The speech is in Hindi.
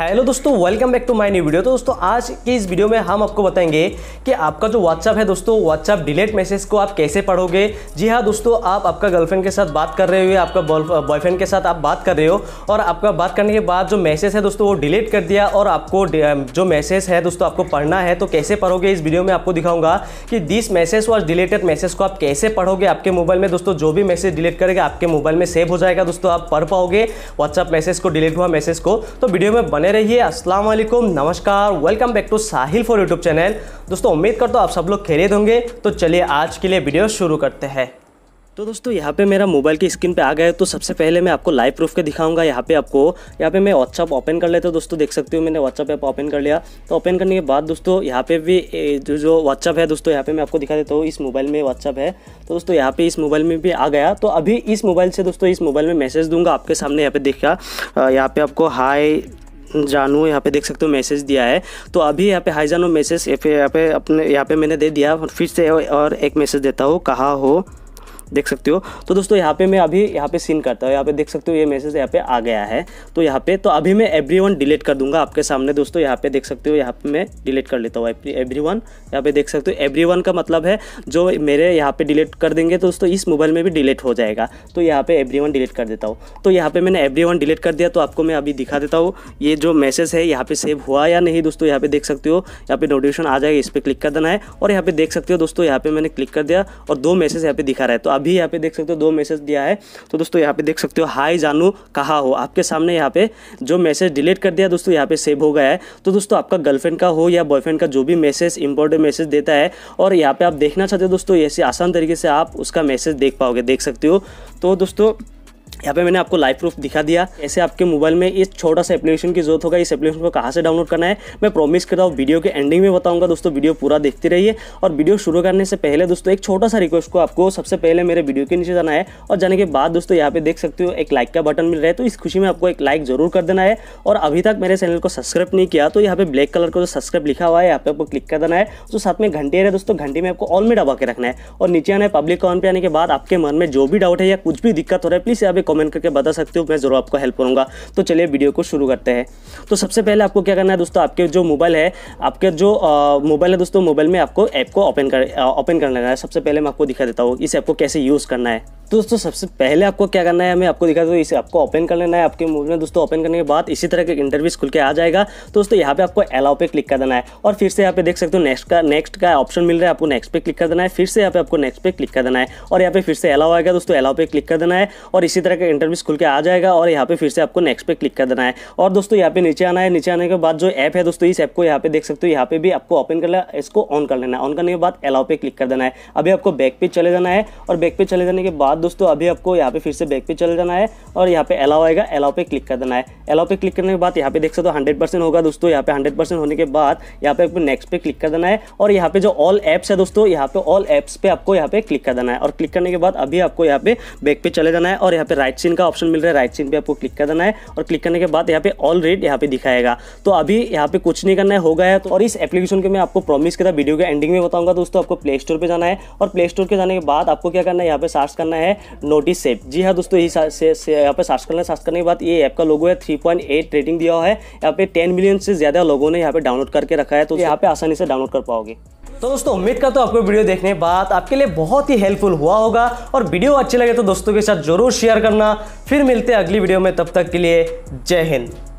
हेलो दोस्तों welcome back to my new video तो दोस्तों आज की इस वीडियो में हम आपको बताएंगे कि आपका जो व्हाट्सअप है दोस्तों व्हाट्सअप डिलीट मैसेज को आप कैसे पढ़ोगे जी हाँ दोस्तों आप आपका गर्लफ्रेंड के साथ बात कर रहे हो या आपका बॉयफ्रेंड uh, के साथ आप बात कर रहे हो और आपका बात करने के बाद जो मैसेज है दोस्तों वो डिलीट कर दिया और आपको um, जो मैसेज है दोस्तों आपको पढ़ना है तो कैसे पढ़ोगे इस वीडियो में आपको दिखाऊंगा कि दिस मैसेज और डिलेटेड मैसेज को आप कैसे पढ़ोगे आपके मोबाइल में दोस्तों जो भी मैसेज डिलीट करेगा आपके मोबाइल में सेव हो जाएगा दोस्तों आप पढ़ पाओगे व्हाट्सअप मैसेज को डिलीट हुआ मैसेज को तो वीडियो में बने बने रहिए अस्सलाम वालेकुम नमस्कार welcome back to Sahil for YouTube channel दोस्तों उम्मीद करता हूँ आप सब लोग खेले होंगे तो चलिए आज के लिए वीडियो शुरू करते हैं तो दोस्तों यहाँ पे मेरा मोबाइल की स्क्रीन पे आ गया है तो सबसे पहले मैं आपको लाइव प्रूफ के दिखाऊंगा यहाँ पे आपको यहाँ पे मैं व्हाट्सअप ओपन कर लेता हूँ दोस्तों देख सकते हो मैंने व्हाट्सअप ऐप ओपन कर लिया तो ओपन करने के बाद दोस्तों यहाँ पे भी जो जो व्हाट्सअप है दोस्तों यहाँ पे मैं आपको दिखा देता हूँ इस मोबाइल में व्हाट्सअप है तो दोस्तों यहाँ पे इस मोबाइल में भी आ गया तो अभी इस मोबाइल से दोस्तों इस मोबाइल में मैसेज दूंगा आपके सामने यहाँ पे देखा यहाँ पे आपको हाई जानू यहाँ पे देख सकते हो मैसेज दिया है तो अभी यहाँ पे हाई जानू मैसेज यहाँ पे अपने यहाँ पे मैंने दे दिया फिर से और एक मैसेज देता हूँ कहा हो देख सकते हो तो दोस्तों यहाँ पे मैं अभी यहाँ पे सीन करता हूँ यहाँ पे देख सकते हो ये मैसेज यहाँ पे आ गया है तो यहाँ पे तो अभी मैं एवरी डिलीट कर दूंगा आपके सामने दोस्तों यहाँ पे देख सकते हो यहाँ पे मैं डिलीट कर लेता हूँ एवरी वन यहाँ पे देख सकते हो एवरी का मतलब है जो मेरे यहाँ पे डिलीट कर देंगे तो दोस्तों इस मोबाइल में भी डिलीट हो जाएगा तो यहाँ पे एवरी डिलीट कर देता हूँ तो यहाँ पे मैंने एवरी डिलीट कर दिया तो आपको मैं अभी दिखा देता हूँ ये जो मैसेज है यहाँ पे सेव हुआ या नहीं दोस्तों यहाँ पे देख सकते हो यहाँ पे नोटिफिकेशन आ जाएगा इस पर क्लिक कर देना है और यहाँ पे देख सकते हो दोस्तों यहाँ पे मैंने क्लिक कर दिया और दो मैसेज यहाँ पे दिखा रहा है तो अभी यहाँ पे देख सकते हो दो मैसेज दिया है तो दोस्तों यहाँ पे देख सकते हो हाई जानू कहा हो आपके सामने यहाँ पे जो मैसेज डिलीट कर दिया दोस्तों यहाँ पे सेव हो गया है तो दोस्तों आपका गर्लफ्रेंड का हो या बॉयफ्रेंड का जो भी मैसेज इंपॉर्टेंट मैसेज देता है और यहाँ पे आप देखना चाहते हो दोस्तों ऐसे आसान तरीके से आप उसका मैसेज देख पाओगे देख सकते हो तो दोस्तों यहाँ पे मैंने आपको लाइव प्रूफ दिखा दिया ऐसे आपके मोबाइल में इस छोटा सा एप्लीकेशन की जरूरत होगा इस एप्लीकेशन को कहाँ से डाउनलोड करना है मैं प्रॉमिस करता हूँ वीडियो के एंडिंग में बताऊंगा दोस्तों वीडियो पूरा देखते रहिए और वीडियो शुरू करने से पहले दोस्तों एक छोटा सा रिक्वेस्ट को आपको सबसे पहले मेरे वीडियो के नीचे जाना है और जाने के बाद दोस्तों यहाँ पे देख सकते हो एक लाइक का बटन मिल रहा है तो इस खुशी में आपको एक लाइक जरूर कर देना है और अभी तक मेरे चैनल को सब्सक्राइब नहीं किया तो यहाँ पे ब्लैक कलर का जो सब्सक्राइब लिखा हुआ है यहाँ पे आपको क्लिक कर देना है तो साथ में घंटे रहे दोस्तों घंटे में आपको ऑल में डबा के रखना है और नीचे आना है पब्लिक अकाउंट पे आने के बाद आपके मन में जो भी डाउट है या कुछ भी दिक्कत हो रहा है प्लीज़ यहाँ पे कमेंट करके बता सकते हो मैं ज़रूर आपको हेल्प करूँगा तो चलिए वीडियो को शुरू करते हैं तो सबसे पहले आपको क्या करना है दोस्तों आपके जो मोबाइल है आपके जो मोबाइल है दोस्तों मोबाइल में आपको ऐप को ओपन कर ओपन करना है सबसे पहले मैं आपको दिखा देता हूँ इस ऐप को कैसे यूज़ करना है दोस्तों सबसे पहले आपको क्या करना है मैं आपको दिखा दूँ इसे आपको ओपन कर लेना है आपके मूव में दोस्तों ओपन करने के बाद इसी तरह के इंटरव्यूज खुल के आ जाएगा दोस्तों यहाँ पे आपको अलाउ पे क्लिक कर देना है और फिर से यहाँ पे देख सकते हो नेक्स्ट का नेक्स्ट का ऑप्शन मिल रहा है आपको नेक्स्ट पे क्लिक कर देना है फिर से यहाँ पे आपको नेक्स्ट पे क्लिक कर देना है और यहाँ पे फिर से अलाउ आएगा दोस्तों अलाउ पे क्लिक कर देना है और इसी तरह का इंटरव्यूज खुल के आ जाएगा और यहाँ पे फिर से आपको नेक्स्ट पे क्लिक कर देना है और दोस्तों यहाँ पे नीचे आना है नीचे आने के बाद जो ऐप है दोस्तों इस ऐप को यहाँ पे देख सकते हो यहाँ पे भी आपको ओपन कर इसको ऑन कर लेना है ऑन करने के बाद अलाउ पे क्लिक कर देना है अभी आपको बैक पे चले जाना है और बैक पे चले जाने के बाद दोस्तों अभी आपको यहाँ पे फिर से बैक पे चल जाना है और यहाँ पे अलाउ आएगा अलाउ पे क्लिक कर देना है अलाउ पे क्लिक करने के बाद यहाँ पे देख सकते हो हंड्रेड परसेंट होगा दोस्तों यहाँ पे हंड्रेड परसेंट होने के बाद यहाँ पे आपको नेक्स्ट पे क्लिक कर देना है और यहाँ पे जो ऑल एप्स है दोस्तों यहाँ पे ऑल एप्स पे आपको यहाँ पे क्लिक कर देना है और क्लिक करने के बाद अभी आपको यहाँ पे बैक पे चले जाना है और यहाँ पे राइट सीन का ऑप्शन मिल रहा है राइट सीन पे आपको क्लिक कर देना है और क्लिक करने के बाद यहाँ पे ऑल रेड यहाँ पे दिखाएगा तो अभी यहाँ पे कुछ नहीं करना है हो गया है तो और इस एप्लीकेशन के मैं आपको प्रॉमिस के वीडियो के एंडिंग में बताऊंगा दोस्तों आपको प्ले स्टोर पर जाना है और प्ले स्टोर के जाने के बाद आपको क्या करना है यहाँ पे सर्च करना है है नोटिस सेप जी हाँ दोस्तों यही यहाँ पे सर्च करना सर्च करने के बाद ये ऐप का लोगो है थ्री पॉइंट एट रेटिंग दिया हुआ है यहाँ पे टेन मिलियन से ज़्यादा लोगों ने यहाँ पे डाउनलोड करके रखा है तो यहाँ पे आसानी से डाउनलोड कर पाओगे तो दोस्तों उम्मीद करता तो आपको वीडियो देखने बाद आपके लिए बहुत ही हेल्पफुल हुआ होगा और वीडियो अच्छे लगे तो दोस्तों के साथ जरूर शेयर करना फिर मिलते हैं अगली वीडियो में तब तक के लिए जय हिंद